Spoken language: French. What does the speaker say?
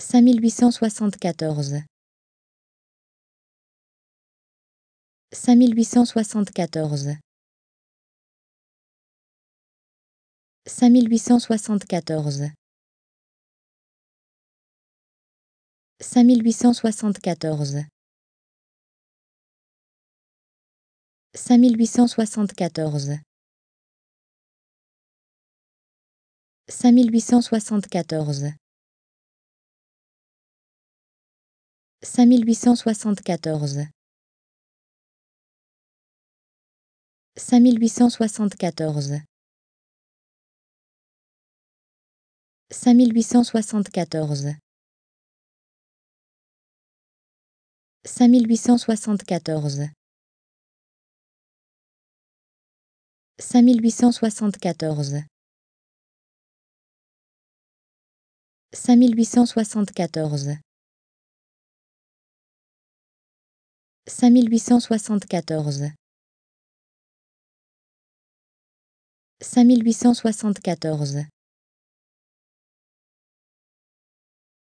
cinq mille huit cent soixante-quatorze cinq mille huit cent soixante-quatorze cinq mille huit cent soixante-quatorze cinq mille huit cent soixante-quatorze cinq mille huit cent soixante-quatorze 5874 5874 5874 5874 5874 5874 cinq mille huit cent soixante-quatorze cinq mille huit cent soixante-quatorze